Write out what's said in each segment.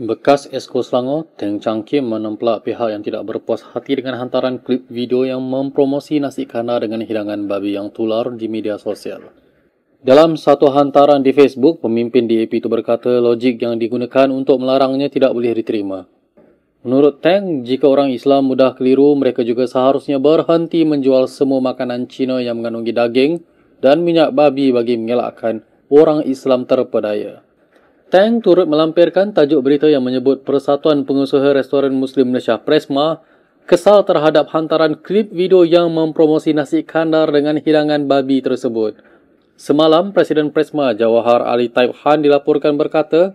Bekas Esko Selangor, Teng Kim, menemplak pihak yang tidak berpuas hati dengan hantaran klip video yang mempromosi nasi kana dengan hidangan babi yang tular di media sosial. Dalam satu hantaran di Facebook, pemimpin DAP itu berkata logik yang digunakan untuk melarangnya tidak boleh diterima. Menurut Teng, jika orang Islam mudah keliru, mereka juga seharusnya berhenti menjual semua makanan Cina yang mengandungi daging dan minyak babi bagi mengelakkan orang Islam terpedaya. Tang turut melampirkan tajuk berita yang menyebut Persatuan Pengusaha Restoran Muslim Malaysia Presma kesal terhadap hantaran klip video yang mempromosi nasi kandar dengan hidangan babi tersebut. Semalam, Presiden Presma Jawahar Ali Taib Khan dilaporkan berkata,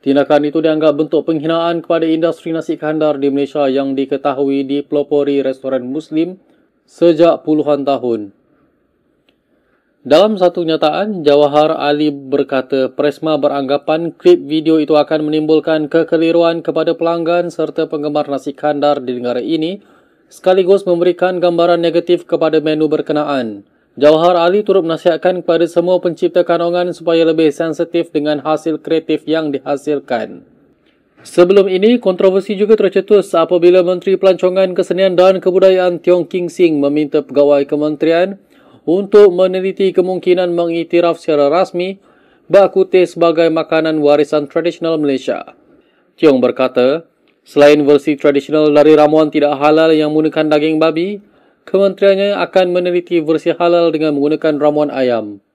tindakan itu dianggap bentuk penghinaan kepada industri nasi kandar di Malaysia yang diketahui dipelopori restoran Muslim sejak puluhan tahun. Dalam satu nyataan, Jawahar Ali berkata Presma beranggapan klip video itu akan menimbulkan kekeliruan kepada pelanggan serta penggemar nasi kandar di negara ini sekaligus memberikan gambaran negatif kepada menu berkenaan. Jawahar Ali turut menasihatkan kepada semua pencipta kandungan supaya lebih sensitif dengan hasil kreatif yang dihasilkan. Sebelum ini, kontroversi juga tercetus apabila Menteri Pelancongan Kesenian dan Kebudayaan Tiong King Sing meminta pegawai kementerian untuk meneliti kemungkinan mengiktiraf secara rasmi bakute sebagai makanan warisan tradisional Malaysia. Tiong berkata, selain versi tradisional dari ramuan tidak halal yang menggunakan daging babi, kementeriannya akan meneliti versi halal dengan menggunakan ramuan ayam.